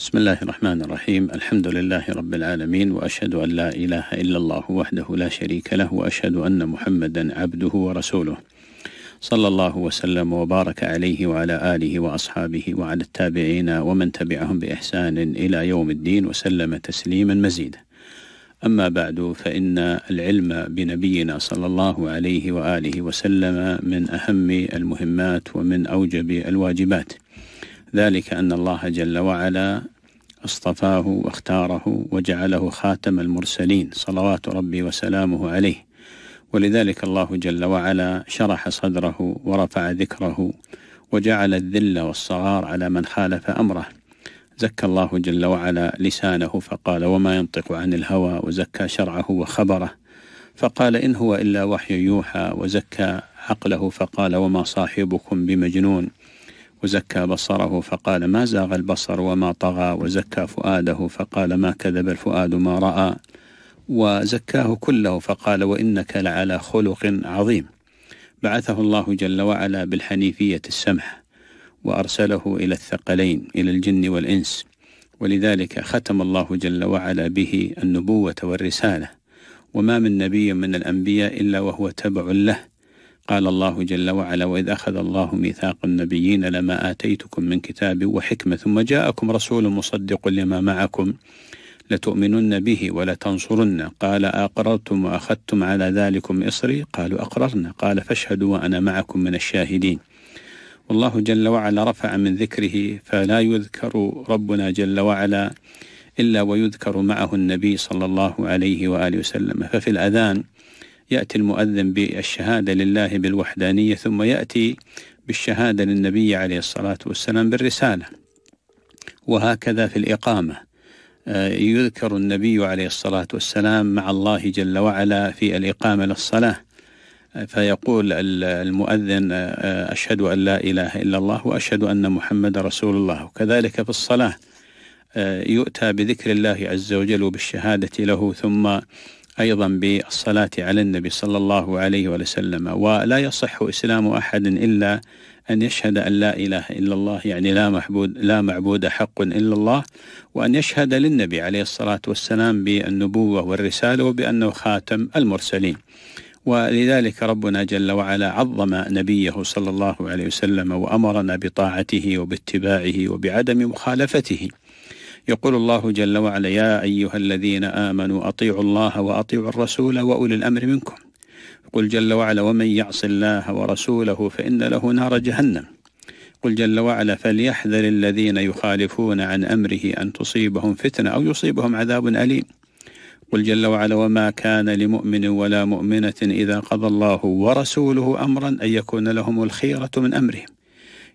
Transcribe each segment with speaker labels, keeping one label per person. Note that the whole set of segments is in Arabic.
Speaker 1: بسم الله الرحمن الرحيم الحمد لله رب العالمين وأشهد أن لا إله إلا الله وحده لا شريك له وأشهد أن محمدا عبده ورسوله صلى الله وسلم وبارك عليه وعلى آله وأصحابه وعلى التابعين ومن تبعهم بإحسان إلى يوم الدين وسلم تسليما مزيدا أما بعد فإن العلم بنبينا صلى الله عليه وآله وسلم من أهم المهمات ومن أوجب الواجبات ذلك أن الله جل وعلا اصطفاه واختاره وجعله خاتم المرسلين صلوات ربي وسلامه عليه ولذلك الله جل وعلا شرح صدره ورفع ذكره وجعل الذل والصغار على من خالف أمره زكى الله جل وعلا لسانه فقال وما ينطق عن الهوى وزكى شرعه وخبره فقال إن هو إلا وحي يوحى وزكى عقله فقال وما صاحبكم بمجنون وزكى بصره فقال ما زاغ البصر وما طغى وزكى فؤاده فقال ما كذب الفؤاد ما رأى وزكاه كله فقال وإنك لعلى خلق عظيم بعثه الله جل وعلا بالحنيفية السمح وأرسله إلى الثقلين إلى الجن والإنس ولذلك ختم الله جل وعلا به النبوة والرسالة وما من نبي من الأنبياء إلا وهو تبع له قال الله جل وعلا وإذ أخذ الله ميثاق النبيين لما آتيتكم من كتاب وحكمة ثم جاءكم رسول مصدق لما معكم لتؤمنن به ولتنصرن قال أقررتم وأخذتم على ذلكم إصري قالوا أقررنا قال فاشهدوا وأنا معكم من الشاهدين والله جل وعلا رفع من ذكره فلا يذكر ربنا جل وعلا إلا ويذكر معه النبي صلى الله عليه وآله وسلم ففي الأذان يأتي المؤذن بالشهادة لله بالوحدانية ثم يأتي بالشهادة للنبي عليه الصلاة والسلام بالرسالة وهكذا في الإقامة آه، يذكر النبي عليه الصلاة والسلام مع الله جل وعلا في الإقامة للصلاة آه، فيقول المؤذن آه، أشهد أن لا إله إلا الله وأشهد أن محمد رسول الله وكذلك في الصلاة يؤتى بذكر الله عز وجل وبالشهادة له ثم أيضا بالصلاة على النبي صلى الله عليه وسلم ولا يصح إسلام أحد إلا أن يشهد أن لا إله إلا الله يعني لا معبود لا معبود حق إلا الله وأن يشهد للنبي عليه الصلاة والسلام بالنبوة والرسالة وبأنه خاتم المرسلين ولذلك ربنا جل وعلا عظم نبيه صلى الله عليه وسلم وأمرنا بطاعته وباتباعه وبعدم مخالفته يقول الله جل وعلا يا أيها الذين آمنوا أطيعوا الله وأطيعوا الرسول وأولي الأمر منكم قل جل وعلا ومن يعص الله ورسوله فإن له نار جهنم قل جل وعلا فليحذر الذين يخالفون عن أمره أن تصيبهم فتنة أو يصيبهم عذاب أليم قل جل وعلا وما كان لمؤمن ولا مؤمنة إذا قضى الله ورسوله أمرا أن يكون لهم الخيرة من أمرهم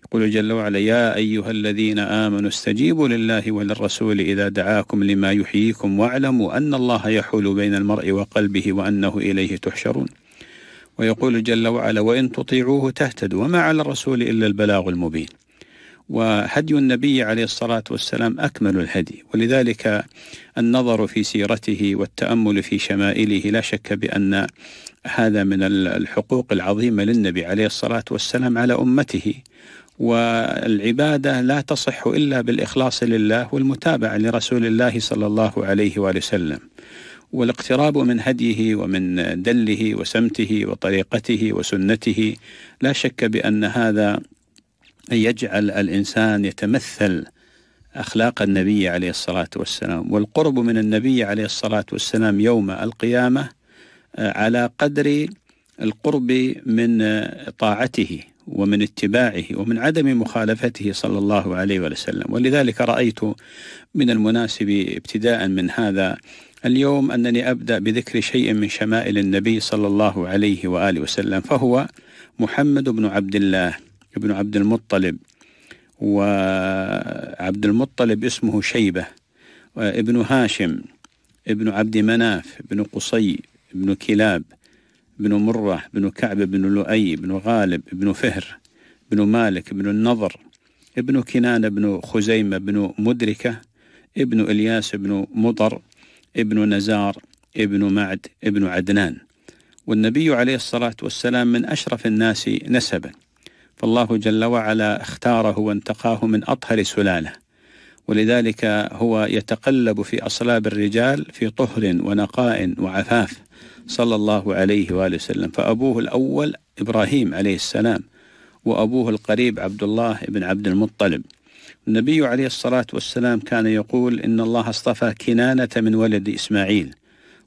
Speaker 1: يقول جل وعلا يا أيها الذين آمنوا استجيبوا لله وللرسول إذا دعاكم لما يحييكم واعلموا أن الله يحول بين المرء وقلبه وأنه إليه تحشرون ويقول جل وعلا وإن تطيعوه تهتدوا وما على الرسول إلا البلاغ المبين وهدي النبي عليه الصلاة والسلام أكمل الهدي ولذلك النظر في سيرته والتأمل في شمائله لا شك بأن هذا من الحقوق العظيمة للنبي عليه الصلاة والسلام على أمته والعبادة لا تصح إلا بالإخلاص لله والمتابعة لرسول الله صلى الله عليه وآله وسلم والاقتراب من هديه ومن دله وسمته وطريقته وسنته لا شك بأن هذا يجعل الإنسان يتمثل أخلاق النبي عليه الصلاة والسلام والقرب من النبي عليه الصلاة والسلام يوم القيامة آه، على قدر القرب من آه، طاعته ومن اتباعه ومن عدم مخالفته صلى الله عليه وسلم ولذلك رأيت من المناسب ابتداء من هذا اليوم أنني أبدأ بذكر شيء من شمائل النبي صلى الله عليه وآله وسلم فهو محمد بن عبد الله بن عبد المطلب وعبد المطلب اسمه شيبة ابن هاشم ابن عبد مناف ابن قصي ابن كلاب بن مرة بن كعب بن لؤي بن غالب بن فهر بن مالك بن النضر ابن كنان بن خزيمة بن مدركة ابن إلياس بن مطر ابن نزار ابن معد ابن عدنان والنبي عليه الصلاة والسلام من أشرف الناس نسبا فالله جل وعلا اختاره وانتقاه من أطهر سلاله ولذلك هو يتقلب في أصلاب الرجال في طهر ونقاء وعفاف صلى الله عليه وآله وسلم فأبوه الأول إبراهيم عليه السلام وأبوه القريب عبد الله بن عبد المطلب النبي عليه الصلاة والسلام كان يقول إن الله اصطفى كنانة من ولد إسماعيل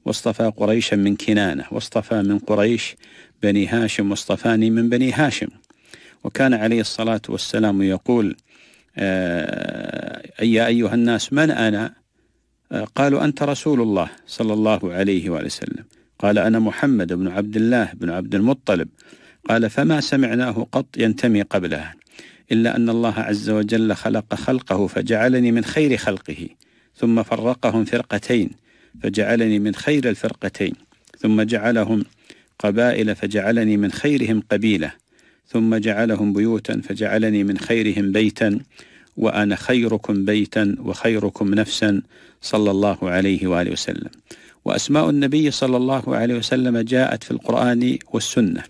Speaker 1: واصطفى قريشا من كنانة واصطفى من قريش بني هاشم واصطفاني من بني هاشم وكان عليه الصلاة والسلام يقول آه، يا أيها الناس من أنا آه، قالوا أنت رسول الله صلى الله عليه وآله وسلم قال أنا محمد بن عبد الله بن عبد المطلب قال فما سمعناه قط ينتمي قبلها إلا أن الله عز وجل خلق خلقه فجعلني من خير خلقه ثم فرقهم فرقتين فجعلني من خير الفرقتين ثم جعلهم قبائل فجعلني من خيرهم قبيله ثم جعلهم بيوتا فجعلني من خيرهم بيتا وأنا خيركم بيتا وخيركم نفسا صلى الله عليه وآله وسلم وأسماء النبي صلى الله عليه وسلم جاءت في القرآن والسنة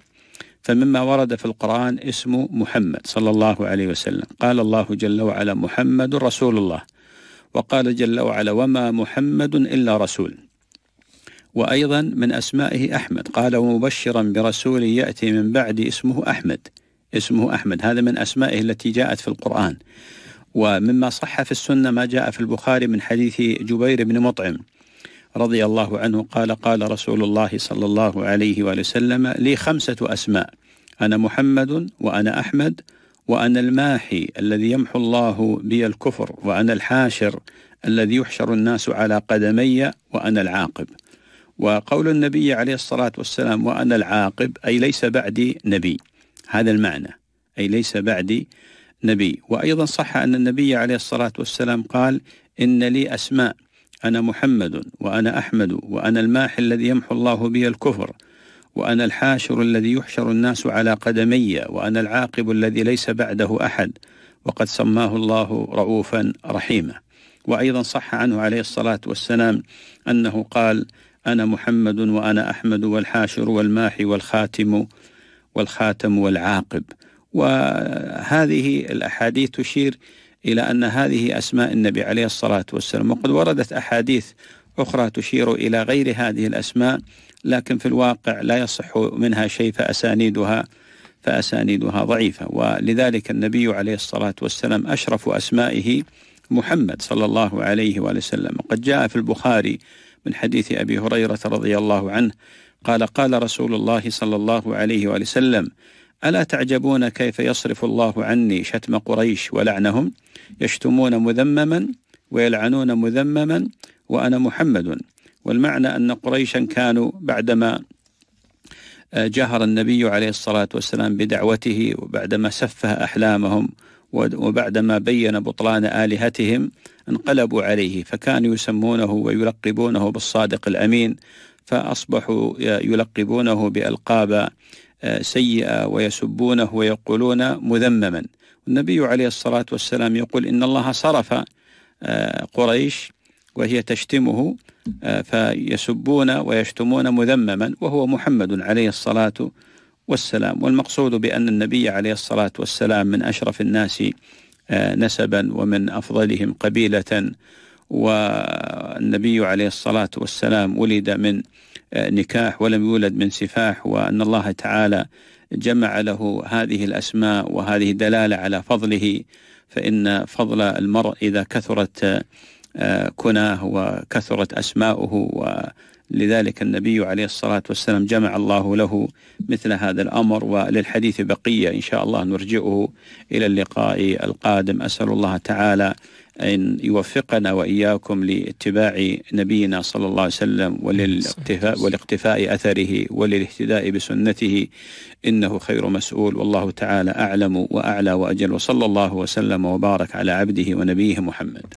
Speaker 1: فمما ورد في القرآن اسم محمد صلى الله عليه وسلم قال الله جل وعلا محمد رسول الله وقال جل وعلا وما محمد إلا رسول وأيضا من أسمائه أحمد قال ومبشرا برسول يأتي من بعد اسمه أحمد اسمه أحمد هذا من أسمائه التي جاءت في القرآن ومما صح في السنة ما جاء في البخاري من حديث جبير بن مطعم رضي الله عنه قال قال رسول الله صلى الله عليه وآله وسلم لي خمسة أسماء أنا محمد وأنا أحمد وأنا الماحي الذي يمحو الله بي الكفر وأنا الحاشر الذي يحشر الناس على قدمي وأنا العاقب وقول النبي عليه الصلاة والسلام وأنا العاقب أي ليس بعدي نبي هذا المعنى أي ليس بعدي نبي وأيضا صح أن النبي عليه الصلاة والسلام قال إن لي أسماء أنا محمد وأنا أحمد وأنا الماح الذي يمحو الله بي الكفر وأنا الحاشر الذي يحشر الناس على قدمي وأنا العاقب الذي ليس بعده أحد وقد سماه الله رؤوفا رحيما وأيضا صح عنه عليه الصلاة والسلام أنه قال أنا محمد وأنا أحمد والحاشر والماحي والخاتم والخاتم والعاقب وهذه الأحاديث تشير إلى أن هذه أسماء النبي عليه الصلاة والسلام وقد وردت أحاديث أخرى تشير إلى غير هذه الأسماء لكن في الواقع لا يصح منها شيء فأسانيدها فأسانيدها ضعيفة ولذلك النبي عليه الصلاة والسلام أشرف أسمائه محمد صلى الله عليه وآله وسلم قد جاء في البخاري من حديث أبي هريرة رضي الله عنه قال قال رسول الله صلى الله عليه وآله وسلم ألا تعجبون كيف يصرف الله عني شتم قريش ولعنهم يشتمون مذمما ويلعنون مذمما وأنا محمد والمعنى أن قريشا كانوا بعدما جهر النبي عليه الصلاة والسلام بدعوته وبعدما سفه أحلامهم وبعدما بين بطلان آلهتهم انقلبوا عليه فكانوا يسمونه ويلقبونه بالصادق الأمين فأصبحوا يلقبونه بألقاب آه، سيئة ويسبونه ويقولون مذمما النبي عليه الصلاة والسلام يقول إن الله صرف آه، قريش وهي تشتمه آه، فيسبون ويشتمون مذمما وهو محمد عليه الصلاة والسلام والسلام والمقصود بأن النبي عليه الصلاة والسلام من أشرف الناس آه، نسبا ومن أفضلهم قبيلة والنبي عليه الصلاة والسلام ولد من آه، نكاح ولم يولد من سفاح وأن الله تعالى جمع له هذه الأسماء وهذه دلالة على فضله فإن فضل المرء إذا كثرت آه، كناه وكثرت أسماؤه لذلك النبي عليه الصلاة والسلام جمع الله له مثل هذا الأمر وللحديث بقية إن شاء الله نرجئه إلى اللقاء القادم أسأل الله تعالى أن يوفقنا وإياكم لاتباع نبينا صلى الله عليه وسلم وللاقتفاء, والاقتفاء أثره وللاهتداء بسنته إنه خير مسؤول والله تعالى أعلم وأعلى وأجل وصلى الله وسلم وبارك على عبده ونبيه محمد